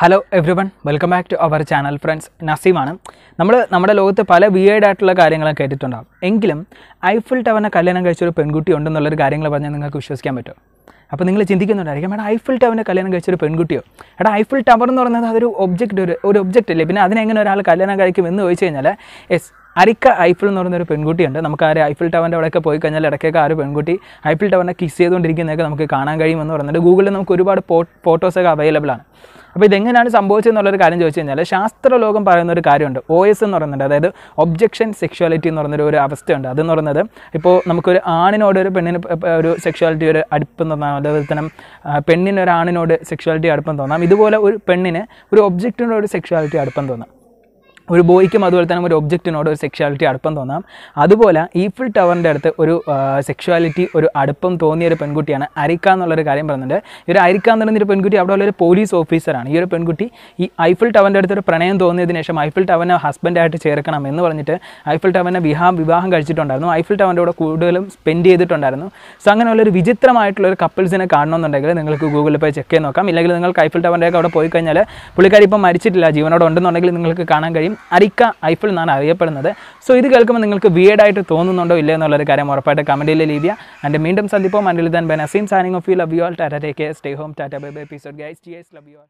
hello everyone welcome back to our channel friends നസീമാണ് നമ്മൾ നമ്മുടെ ലോകത്ത് പല വിയേഡ് ആയിട്ടുള്ള കാര്യങ്ങളൊക്കെ കേട്ടിട്ടുണ്ടാകും എങ്കിലും ഐഫിൽ ടവറിനെ കല്യാണം കഴിച്ചൊരു പെൺകുട്ടി ഉണ്ടെന്നുള്ളൊരു കാര്യങ്ങൾ പറഞ്ഞാൽ നിങ്ങൾക്ക് വിശ്വസിക്കാൻ പറ്റും അപ്പോൾ നിങ്ങൾ ചിന്തിക്കുന്നുണ്ടായിരിക്കും മേഡം ഐഫിൽ ടവറിനെ കല്യാണം കഴിച്ചൊരു പെൺകുട്ടിയോ എടാ ഐഫിൽ ടവർ എന്ന് പറയുന്നത് അതൊരു ഒബ്ജക്റ്റ് ഒരു ഒരു ഒബ്ജക്റ്റ് അല്ലേ പിന്നെ അതിനെങ്ങനെ ഒരാൾ കല്യാണം കഴിക്കും എന്ന് ചോദിച്ചു കഴിഞ്ഞാൽ എസ് അരിക്ക ഐഫിൾ എന്ന് പറയുന്ന ഒരു പെൺകുട്ടിയുണ്ട് നമുക്ക് ആ ഐഫിൾ ടവറിൻ്റെ അവിടെയൊക്കെ പോയി കഴിഞ്ഞാൽ ഇടയ്ക്കൊക്കെ ആ ഒരു പെൺകുട്ടി ഐഫിൾ ടവറിനെ കിസ് ചെയ്തുകൊണ്ടിരിക്കുന്നതൊക്കെ നമുക്ക് കാണാൻ കഴിയുമെന്ന് പറയുന്നുണ്ട് ഗൂഗിളിൽ നമുക്ക് ഒരുപാട് ഫോട്ടോസൊക്കെ അവൈലബിൾ ആണ് അപ്പോൾ ഇതെങ്ങനെയാണ് സംഭവിച്ചതെന്നുള്ളൊരു കാര്യം ചോദിച്ചു കഴിഞ്ഞാൽ ശാസ്ത്രലോകം പറയുന്ന ഒരു കാര്യമുണ്ട് ഒ എസ് എന്ന് പറയുന്നുണ്ട് അതായത് ഒബ്ജക്ഷൻ സെക്ഷുവാലിറ്റി എന്ന് പറയുന്നൊരു ഒരു അവസ്ഥയുണ്ട് അതെന്ന് പറയുന്നത് ഇപ്പോൾ നമുക്കൊരു ആണിനോട് ഒരു പെണ്ണിന് ഒരു സെക്ഷുവാലിറ്റി ഒരു അടുപ്പം തോന്നാം അതുപോലെ തന്നെ പെണ്ണിന് ഒരു ആണിനോട് സെക്ഷുവാലിറ്റി അടുപ്പം തോന്നാം ഇതുപോലെ ഒരു പെണ്ണിന് ഒരു ഒബ്ജക്റ്റിനോട് ഒരു സെക്ഷുവാലിറ്റി അടുപ്പം തോന്നാം ഒരു ബോയ്ക്കും അതുപോലെ തന്നെ ഒരു ഒബ്ജക്റ്റിനോട് ഒരു സെക്ഷുവാലിറ്റി അടുപ്പം തോന്നാം അതുപോലെ ഈഫിൾ ടവറിൻ്റെ അടുത്ത് ഒരു സെക്ഷുവാലിറ്റി ഒരു അടുപ്പം തോന്നിയ ഒരു പെൺകുട്ടിയാണ് അരിക്ക എന്നുള്ളൊരു കാര്യം പറയുന്നുണ്ട് ഈ ഒരു അരിക്ക എന്ന് പെൺകുട്ടി അവിടെ ഉള്ളൊരു പോലീസ് ഓഫീസറാണ് ഈ ഒരു പെൺകുട്ടി ഈ ഐഫിൾ ടവറിൻ്റെ അടുത്ത് ഒരു പ്രണയം തോന്നിയതിന് ശേഷം ഐഫിൾ ടവറിനെ ഹസ്ബൻഡായിട്ട് ചേർക്കണം എന്ന് പറഞ്ഞിട്ട് ഐഫിൾ ടവറിനെ വിവാഹം വിവാഹം കഴിച്ചിട്ടുണ്ടായിരുന്നു ഐഫിൾ ടവറിൻ്റെ കൂടെ കൂടുതലും സ്പെൻഡ് ചെയ്തിട്ടുണ്ടായിരുന്നു സോ അങ്ങനെയുള്ളൊരു വിചിത്രമായിട്ടുള്ള ഒരു കപ്പിൾസിനെ കാണണമെന്നുണ്ടെങ്കിൽ നിങ്ങൾക്ക് ഗൂഗിളിൽ പോയി ചെക്ക് ചെയ്ത് നോക്കാം ഇല്ലെങ്കിൽ നിങ്ങൾക്ക് ഐഫിൾ ടവറിൻ്റെയൊക്കെ അവിടെ പോയി കഴിഞ്ഞാൽ പുള്ളിക്കാരി ഇപ്പം മരിച്ചിട്ടില്ല ജീവനോടെ ഉണ്ടെന്നുണ്ടെങ്കിൽ നിങ്ങൾക്ക് കാണാൻ കഴിയും അരിക്ക ഐഫിൾ എന്നാണ് അറിയപ്പെടുന്നത് സോ ഇത് കേൾക്കുമ്പോൾ നിങ്ങൾക്ക് വിയേഡായിട്ട് തോന്നുന്നുണ്ടോ ഇല്ലേ എന്നുള്ളൊരു കാര്യം ഉറപ്പായിട്ട് കമൻറ്റിൽ ലീതിയ എൻ്റെ വീണ്ടും സന്ദിപ്പോ മൻഡിൽ ദൻ ബെൻ അസീം signing off you love you all tata take stay home tata bye bye episode guys ടി ഐസ് ലവ് യു ആൾ